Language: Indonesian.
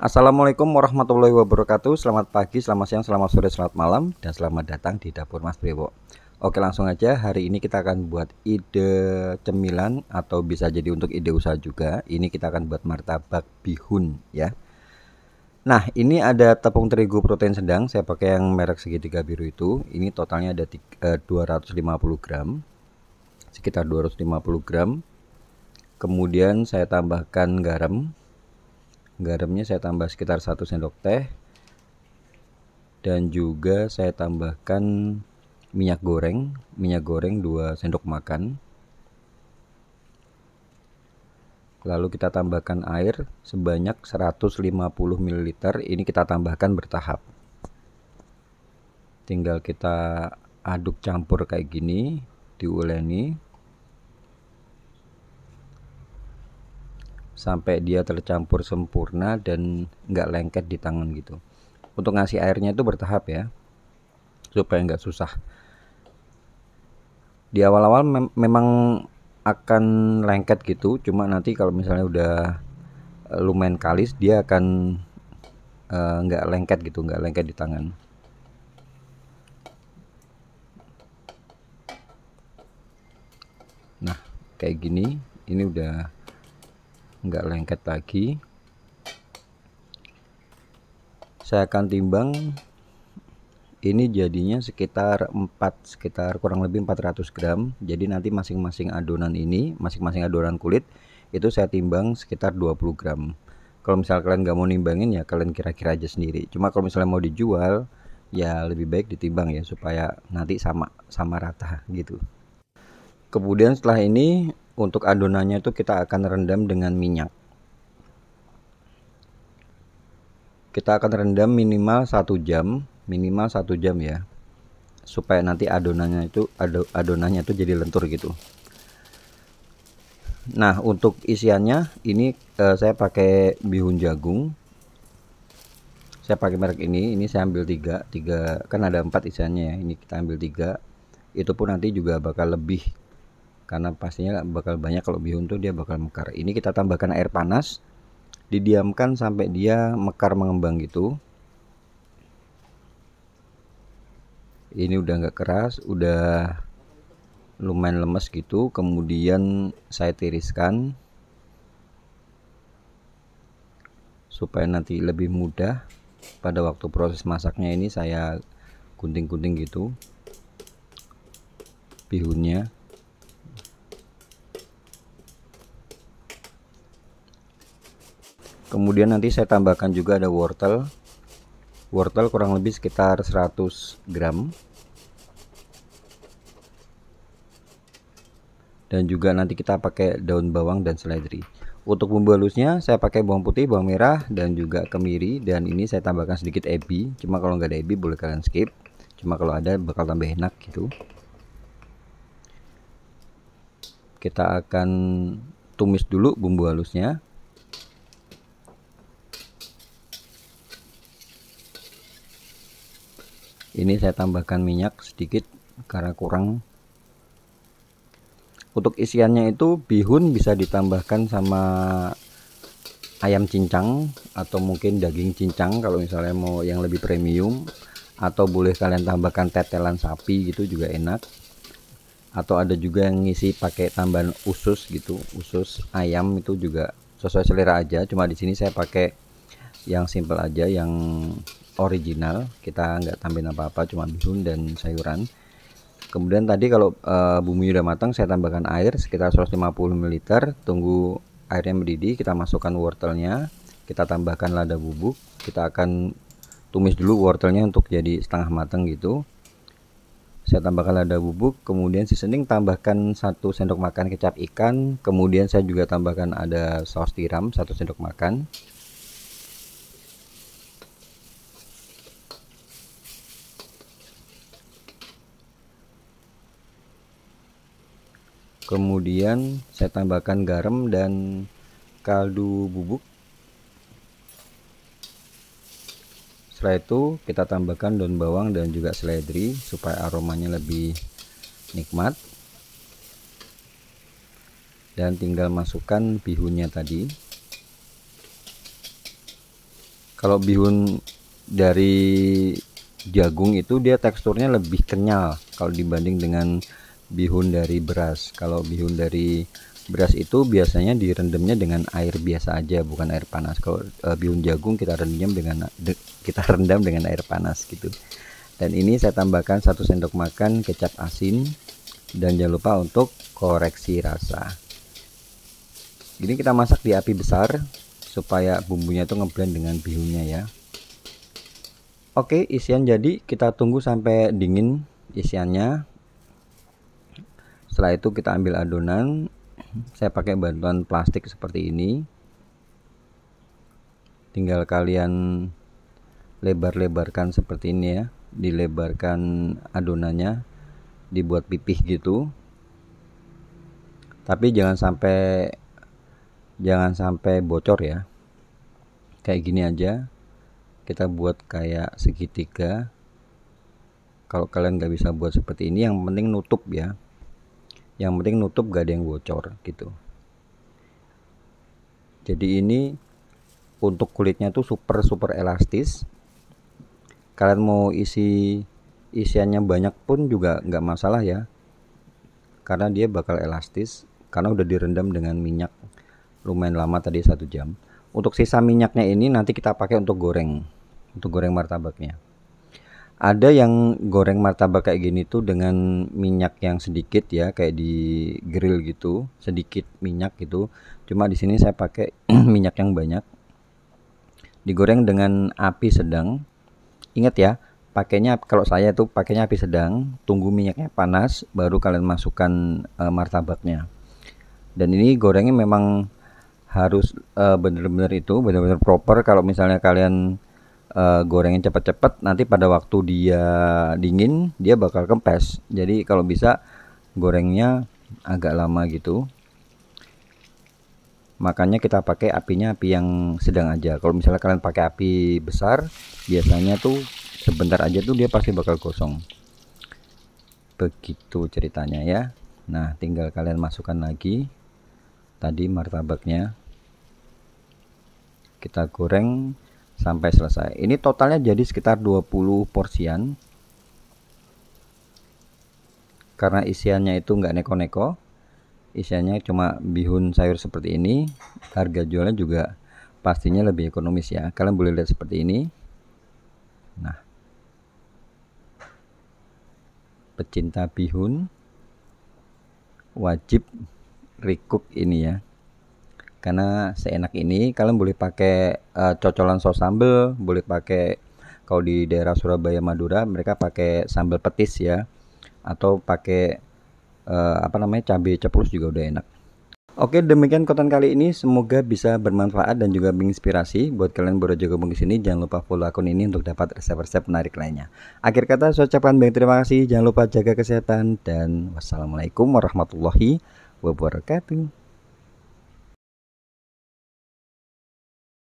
Assalamualaikum warahmatullahi wabarakatuh Selamat pagi, selamat siang, selamat sore, selamat malam Dan selamat datang di Dapur Mas Brewo Oke langsung aja hari ini kita akan buat ide cemilan Atau bisa jadi untuk ide usaha juga Ini kita akan buat martabak bihun ya Nah ini ada tepung terigu protein sedang Saya pakai yang merek segitiga biru itu Ini totalnya ada 250 eh, gram Sekitar 250 gram Kemudian saya tambahkan garam garamnya saya tambah sekitar 1 sendok teh dan juga saya tambahkan minyak goreng minyak goreng 2 sendok makan lalu kita tambahkan air sebanyak 150 ml ini kita tambahkan bertahap tinggal kita aduk campur kayak gini diuleni sampai dia tercampur sempurna dan nggak lengket di tangan gitu untuk ngasih airnya itu bertahap ya supaya nggak susah di awal-awal mem memang akan lengket gitu cuma nanti kalau misalnya udah eh, lumayan kalis dia akan eh, nggak uh, lengket gitu nggak lengket di tangan nah kayak gini ini udah nggak lengket lagi saya akan timbang ini jadinya sekitar 4 sekitar kurang lebih 400 gram jadi nanti masing-masing adonan ini masing-masing adonan kulit itu saya timbang sekitar 20 gram kalau misalnya kalian nggak mau nimbangin ya kalian kira-kira aja sendiri cuma kalau misalnya mau dijual ya lebih baik ditimbang ya supaya nanti sama sama rata gitu kemudian setelah ini untuk adonannya itu kita akan rendam dengan minyak kita akan rendam minimal satu jam minimal satu jam ya supaya nanti adonannya itu adonannya itu jadi lentur gitu Nah untuk isiannya ini eh, saya pakai bihun jagung saya pakai merek ini ini saya ambil tiga tiga kan ada empat isiannya ya ini kita ambil tiga itu pun nanti juga bakal lebih karena pastinya bakal banyak kalau bihun tuh dia bakal mekar ini kita tambahkan air panas didiamkan sampai dia mekar mengembang gitu ini udah nggak keras udah lumayan lemes gitu kemudian saya tiriskan supaya nanti lebih mudah pada waktu proses masaknya ini saya gunting-gunting gitu bihunnya kemudian nanti saya tambahkan juga ada wortel wortel kurang lebih sekitar 100 gram dan juga nanti kita pakai daun bawang dan seledri untuk bumbu halusnya saya pakai bawang putih bawang merah dan juga kemiri dan ini saya tambahkan sedikit ebi cuma kalau nggak ada ebi boleh kalian skip cuma kalau ada bakal tambah enak gitu kita akan tumis dulu bumbu halusnya ini saya tambahkan minyak sedikit karena kurang untuk isiannya itu bihun bisa ditambahkan sama ayam cincang atau mungkin daging cincang kalau misalnya mau yang lebih premium atau boleh kalian tambahkan tetelan sapi gitu juga enak atau ada juga yang ngisi pakai tambahan usus gitu usus ayam itu juga sesuai selera aja cuma di sini saya pakai yang simple aja yang original kita nggak tambahin apa-apa cuma bihun dan sayuran kemudian tadi kalau e, eh, bumbu udah matang saya tambahkan air sekitar 150 ml tunggu airnya mendidih kita masukkan wortelnya kita tambahkan lada bubuk kita akan tumis dulu wortelnya untuk jadi setengah matang gitu saya tambahkan lada bubuk kemudian seasoning tambahkan satu sendok makan kecap ikan kemudian saya juga tambahkan ada saus tiram satu sendok makan kemudian saya tambahkan garam dan kaldu bubuk setelah itu kita tambahkan daun bawang dan juga seledri supaya aromanya lebih nikmat dan tinggal masukkan bihunnya tadi kalau bihun dari jagung itu dia teksturnya lebih kenyal kalau dibanding dengan bihun dari beras. Kalau bihun dari beras itu biasanya direndamnya dengan air biasa aja, bukan air panas. Kalau uh, bihun jagung kita rendam dengan de, kita rendam dengan air panas gitu. Dan ini saya tambahkan satu sendok makan kecap asin dan jangan lupa untuk koreksi rasa. Ini kita masak di api besar supaya bumbunya itu ngeblend dengan bihunnya ya. Oke, isian jadi kita tunggu sampai dingin isiannya setelah itu kita ambil adonan saya pakai bantuan plastik seperti ini tinggal kalian lebar-lebarkan seperti ini ya dilebarkan adonannya dibuat pipih gitu tapi jangan sampai jangan sampai bocor ya kayak gini aja kita buat kayak segitiga kalau kalian nggak bisa buat seperti ini yang penting nutup ya yang penting nutup gak ada yang bocor gitu jadi ini untuk kulitnya tuh super super elastis kalian mau isi isiannya banyak pun juga nggak masalah ya karena dia bakal elastis karena udah direndam dengan minyak lumayan lama tadi satu jam untuk sisa minyaknya ini nanti kita pakai untuk goreng untuk goreng martabaknya ada yang goreng martabak kayak gini tuh dengan minyak yang sedikit ya kayak di grill gitu sedikit minyak gitu cuma di sini saya pakai minyak yang banyak digoreng dengan api sedang ingat ya pakainya kalau saya tuh pakainya api sedang tunggu minyaknya panas baru kalian masukkan e, martabaknya dan ini gorengnya memang harus e, bener-bener itu bener-bener proper kalau misalnya kalian uh, gorengin cepat-cepat nanti pada waktu dia dingin dia bakal kempes jadi kalau bisa gorengnya agak lama gitu makanya kita pakai apinya api yang sedang aja kalau misalnya kalian pakai api besar biasanya tuh sebentar aja tuh dia pasti bakal gosong begitu ceritanya ya nah tinggal kalian masukkan lagi tadi martabaknya kita goreng sampai selesai ini totalnya jadi sekitar 20 porsian karena isiannya itu nggak neko-neko isiannya cuma bihun sayur seperti ini harga jualnya juga pastinya lebih ekonomis ya kalian boleh lihat seperti ini nah pecinta bihun wajib rikuk ini ya karena seenak ini kalian boleh pakai uh, cocolan saus sambal boleh pakai kalau di daerah Surabaya Madura mereka pakai sambal petis ya atau pakai uh, apa namanya cabai ceplos juga udah enak Oke demikian konten kali ini semoga bisa bermanfaat dan juga menginspirasi buat kalian baru juga di sini jangan lupa follow akun ini untuk dapat resep-resep menarik lainnya. Akhir kata saya ucapkan banyak terima kasih jangan lupa jaga kesehatan dan wassalamualaikum warahmatullahi wabarakatuh.